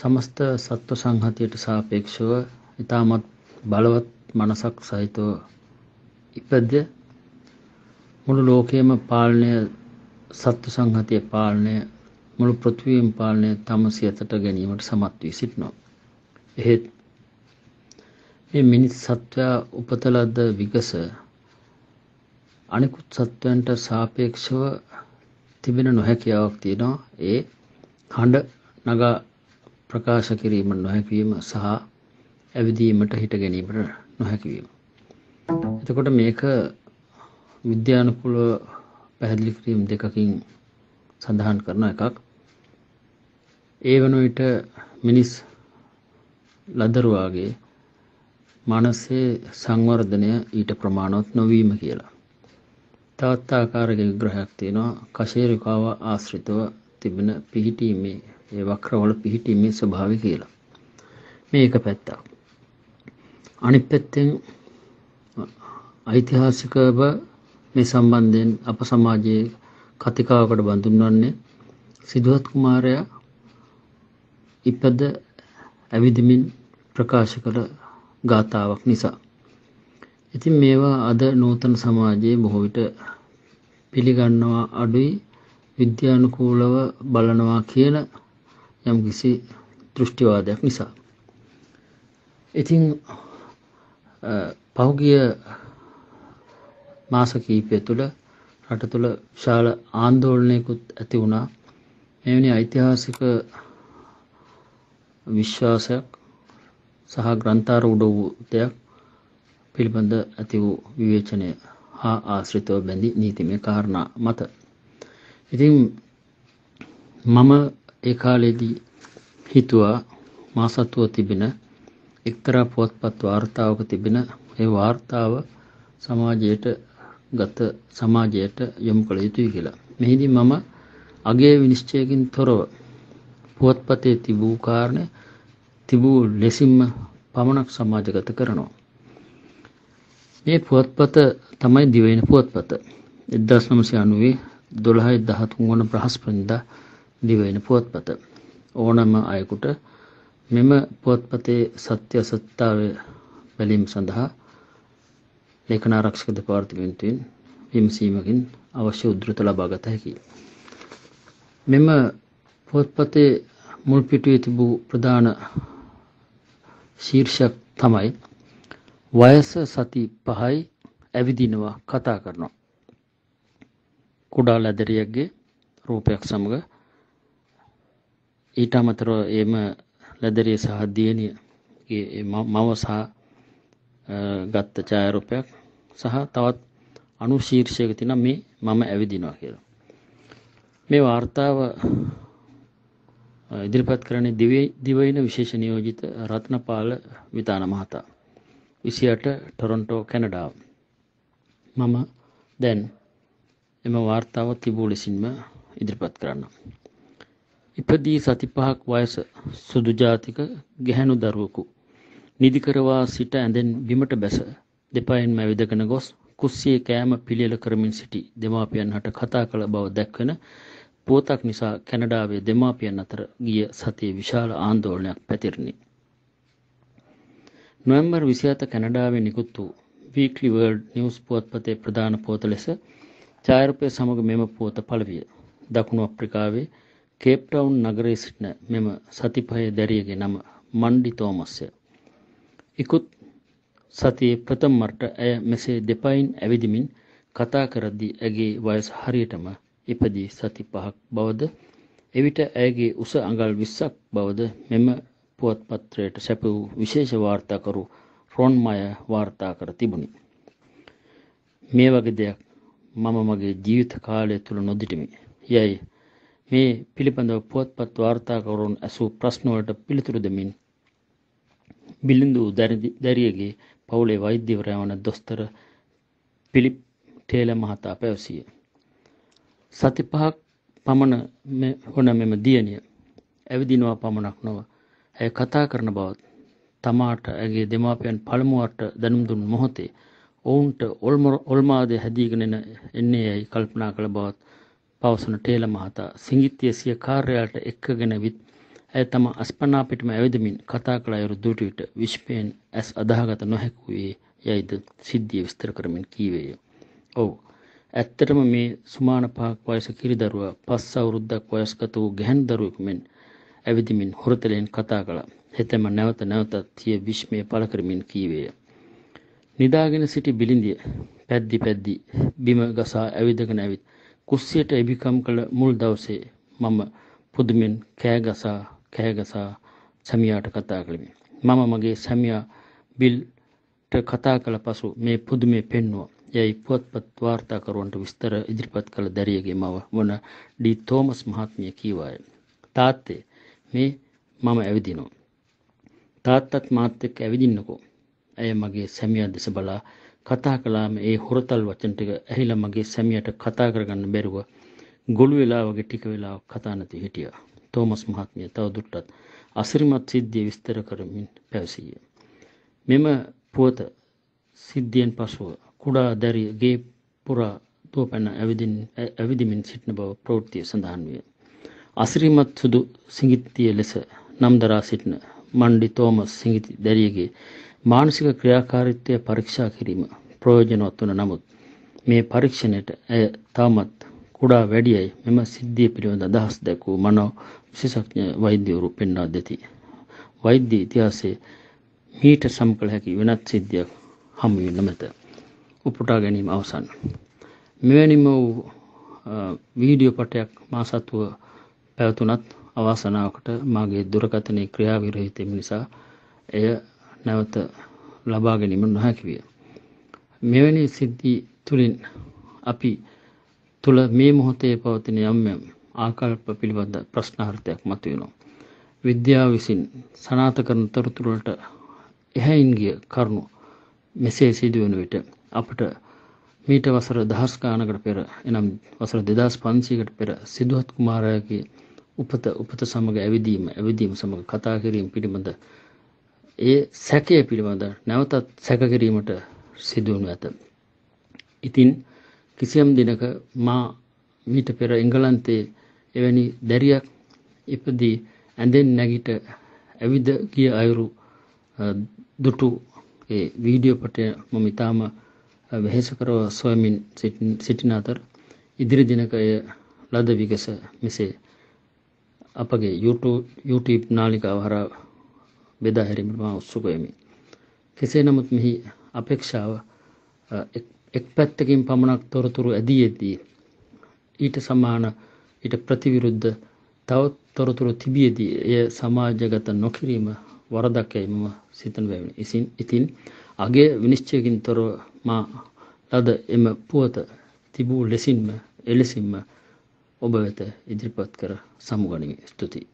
සමස්ත සත්ව සංහතියට සාපේක්ෂව ඉතාමත් බලවත් මනසක් සහිතව ඉපද මුළු ලෝකයේම පාලනය සත්ව සංහතිය පාලනය මුළු පෘථිවියම පාලනය තම සියතට ගැනීමට සමත් වී සිටිනවා. එහෙත් මේ මිනිස් සත්වයා උපතලද විගස අනිකුත් සත්වයන්ට සාපේක්ෂව තිබෙන නොහැකියාවක් තියෙනවා. ඒ හඬ නගා ප්‍රකාශ කිරීම නොහැකිවීම සහ ඇවිදීමට හිට ගැනීමට නොහැකිවීම. එතකොට මේක විද්‍යානුකූල පැහැදිලි කිරීම් දෙකකින් සඳහන් කරන එකක් ඒ වන විට මිනිස් ලදරුවාගේ මනසේ සංවර්ධනය ඊට ප්‍රමාණවත් නොවීම කියලා. තවත් ආකාරයක විග්‍රහයක් තියෙනවා කශේරුකාව ආශ්‍රිතව තිබෙන පිහිටීමේ ඒ වක්‍රවල පිහිටීමේ ස්වභාවය කියලා. මේ එක පැත්තක්. අනිත් පැත්තෙන් ඓතිහාසිකව මේ සම්බන්ධයෙන් අප සමාජයේ කතිකාවකට බඳුන්වන්නේ සිදුවත් කුමාරයා ඉපද ඇවිදමින් ප්‍රකාශ කළ ගාථාවක් නිසා. ඉතින් මේවා අද නූතන සමාජයේ බොහෝ විට පිළිගන්නවා අඩුයි විද්‍යානුකූලව බලනවා කියන යම්කිසි දෘෂ්ටිවාදයක් නිසා. ඉතින් පහුගිය මාස කීපය තුළ රට තුළ විශාල ආන්දෝලනයකුත් ඇති වුණා. මෙවැනි ඓතිහාසික විශ්වාසයක් සහ ග්‍රන්ථාර උඩ වූ දෙයක් පිළිබඳ ඇති වූ විවේචනය හා ආශ්‍රිතව බැඳි නීතිමය කාරණා මත. ඉතින් මම ඒ කාලෙදී හිතුවා මා සතුව තිබෙන එක්තරා පුවත්පත් වාර්තාවක තිබෙන ඒ වාර්තාව සමාජයට ගත සමාජයට යොමු කළ යුතුයි කියලා. මෙහිදී මම අගේ විනිශ්චයකින් තොරව පුවත්පතේ තිබූ කාරණය තිබූ ලෙසින්ම පමණක් සමාජගත කරනවා. මේ පුවත්පත තමයි දිවෙන පුවත්පත. 1990 12 13 වන බ්‍රහස්පතින්දා දිවෙන පුවත්පත. ඕනම අයෙකුට මෙම පුවත්පතේ සත්‍ය අසත්‍යතාවය බැලීම සඳහා ලේඛන ආරක්ෂක දෙපාර්තමේන්තුවෙන් විමසීමකින් අවශ්‍ය උද්දෘත ලබා ගත හැකියි. මෙම පුවත්පතේ මුල් පිටුවේ තිබූ ප්‍රධාන ශීර්ෂක තමයි වයස සති 5යි ඇවිදිනවා කතා කරනවා. කුඩා ලැදරියෙක්ගේ රූපයක් සමග ඊට අමතරව එම ලැදරිය සහ දියණියගේ මව සහ ගත්ත ඡායාරූපයක් සහ තවත් අනුශීර්ෂයක තියෙන මේ මම ඇවිදිනවා කියලා. මේ වார்த்தාව ඉදිරිපත් කරන්නේ දිවයින විශේෂ නියෝජිත රත්නපාල විතාන මහතා. 28 ටොරොන්ටෝ කැනඩාව. මම දැන් එම වார்த்தාව තිබූ ලෙසින්ම ඉදිරිපත් කරන්නම්. ඉපදී සති පහක් වයස සුදු ජාතික ගැහැණු දරුවෙකු නිදිකරවා සිට ඇඳෙන් බිමට බැස දෙපයින් මැවිදගෙන ගොස් කුස්සියේ කෑම පිළියෙල කරමින් සිටි දෙමාපියන් හට කතා කළ බව දැක්වෙන පුවතක් නිසා කැනඩාවේ දෙමාපියන් අතර ගිය සතියේ විශාල ආන්දෝලනයක් පැතිරුණි. නොවැම්බර් 27 කැනඩාවේ නිකුත් වූ Weekly World News පුවත්පතේ ප්‍රධාන පුවත ලෙස ඡායාරූපය සමග මෙම පුවත පළවිය. දකුණු අප්‍රිකාවේ කේප්ටවුන් නගරේ සිටින මෙම සතිපය දැරියගේ නම මණ්ඩි තෝමස්ය. ඉකුත් සතියේ ප්‍රථම මට ඇය මෙසේ දෙපයින් ඇවිදිමින් කතා කරද්දී ඇගේ වයස හරියටම ඉපදී සති පහක් බවද එවිට ඇයගේ උස අඟල් 20ක් බවද මෙම පුවත්පත්‍රයට සැප වූ විශේෂ වාර්තාකරු රොන් මය වාර්තා කර තිබුණි. මේ වගේ දෙයක් මම මගේ ජීවිත කාලය තුළ නොදිටිමි. යයි මේ පිළිබඳව පුවත්පත් වාර්තාකරුවන් ඇසූ ප්‍රශ්නවලට පිළිතුරු දෙමින් බිලිඳු දැරියගේ පවුලේ වෛද්‍යවරයා වන දොස්තර පිලිප් ටේල මහතා පැවසිය. සති පහක් පමණ හොන මෙම දියණිය ඇවිදිනවා පමණක් නොව ඇය කතා කරන බවත් තමාට ඇගේ දෙමාපියන් පළමුුවට දැනුම් දුන් මොහොතේ ඔවුන්ට ඔල්මාදය හැදීගෙනෙන එන්නේ යැයි කල්පනා කළ බවත් පවසන ටේල මහතා සිංගිත්තිය සිය කාර්යාලට එක්කගෙන විත් ඇය තම අස්පනා පිටම ඇවිදමින් කතා කළ අයුරු දුටුවිට විශ්පයෙන් ඇස් අදාහගත නොහැකි වූයේ යයිද සිද්ධිය විස්තර කරමින් කීවේය. ඔව් ඇත්තටම මේ සුමාන පහක් වයස කිරිදරුවා පස් අවුරුද්දක් වයස්ගත වූ ගැහැණු දරුවෙකු මෙන් ඇවිදමින් හොරතලෙන් කතා කළා. හෙතෙම නැවත නැවතත් සිය විශ්මය පළ කරමින් කීවේය. නිදාගෙන සිටි බිලිඳිය පැද්දි පැද්දි බිම ගසා ඇවිදගෙන ඇවිත් කුස්සියට එබිකම් කළ මුල් දවසේ මම පුදුමෙන් කෑගසා කෑගසා සැමියාට කතා කළෙමි. මම මගේ සැමියා බිල්ට කතා කළ පසු මේ පුදුමේ පෙන්වුව යැයි පුවත්පත් වාර්තාකරුවන්ට විස්තර ඉදිරිපත් කළ දැරියගේ මව වන ඩී තෝමස් මහත්මිය කීවාය. තාත්තේ මේ මම ඇවිදිනවා. තාත්තත් මාත් එක්ක ඇවිදින්නකෝ. ඇය මගේ සැමියා දෙස බලා කතා කළාම ඒ හොරතල් වචන ටික ඇහිලා මගේ සැමියාට කතා කරගන්න බැරුව ගොළු වෙලා වගේ ටික වෙලාවක් කතා නැතුව හිටියා. තෝමස් මහත්මිය තවදුරටත් අසිරිමත් සිද්ධිය විස්තර කරමින් පැවසීය. මෙම පුවත සිද්ධියෙන් පසුව කුඩා දැරියගේ පුරා දුවපැන ඇවිදිමින් සිටින බව ප්‍රවෘත්තිය සඳහන් විය. අසිරිමත් සුදු සිඟිත්තිය ලෙස නම් දරා සිටින මණ්ඩි තෝමස් සිඟිති දැරියගේ මානසික ක්‍රියාකාරීත්වය පරීක්ෂා කිරීම ප්‍රයෝජනවත් වන නමුත් මේ පරීක්ෂණයට ඇය තාමත් කුඩා වැඩියයි මෙම සිද්ධිය පිළිබඳ අදහස් දැක්වූ මනෝ විශේෂඥ වෛද්‍යවරු පෙන්වා දෙති. වෛද්‍ය ඉතිහාසයේ මීට සම්කල හැකි වෙනත් සිද්ධියක් හමු වී නැමැත. උපුටා ගැනීම අවසන්. මෙවැනිම වූ වීඩියෝ පටයක් මා සතුව පැවතුනත් අවාසනාවකට මාගේ දුරකථනයේ ක්‍රියාවිරහිතම නිසා එය නැවත ලබා ගැනීම නොහැකි විය. මෙවැනි සිද්ධි තුළින් අපි තුළ මේ මොහොතේ පවතින යම් යම් ආකල්ප පිළිබඳ ප්‍රශ්නාර්ථයක් මතුවෙනවා. විද්‍යාව විසින් සනාත කරන තොරතුරට එහැයින් ගිය කරුණු මෙසේ සිදුවන විට අපට මීට වසර දහස් ගානකට පෙර එනම් වසර 2500කට පෙර සිදුහත් කුමාරයාගේ උපත උපත සමග ඇවිදීම ඇවිදීම සමග කතා කිරීම පිළිබඳ ඒ සැකය පිළිබඳ නැවතත් සැකකිරීමට සිදුවනු ඇත. ඉතින් කිසියම් දිනක මා මීට පෙර එංගලන්තයේ එවැනි දැරියක් ඉපදී ඇඳෙන් නැගිට ඇවිද ගිය අයුරු දුටු ඒ වීඩියෝ පටය මම ඉතාම වෙහෙසකරව සොයමින් සිටින අතර ඉදිරි දිනක එය ලද විගස මෙසේ අපගේ YouTube නාලිකාව හරහා බෙදා හැරීමට මා උත්සුක වෙමි. කෙසේ නමුත් මෙහි අපේක්ෂාව එක් පැත්තකින් පමණක් තොරතුරු ඇදී ඇදී ඊට සමාන ඊට ප්‍රතිවිරුද්ධ තවත් තොරතුරු තිබියදී එය සමාජගත නොකිරීම වරදක් යයි මම සිතන බැවිනි. ඉතින් ඉතින් අගේ විනිශ්චයකින් තොරව මා ලද එම පුවත තිබූ ලෙසින්ම එලෙසින්ම ඔබ වෙත ඉදිරිපත් කර සමුගනිමි. ස්තුතියි.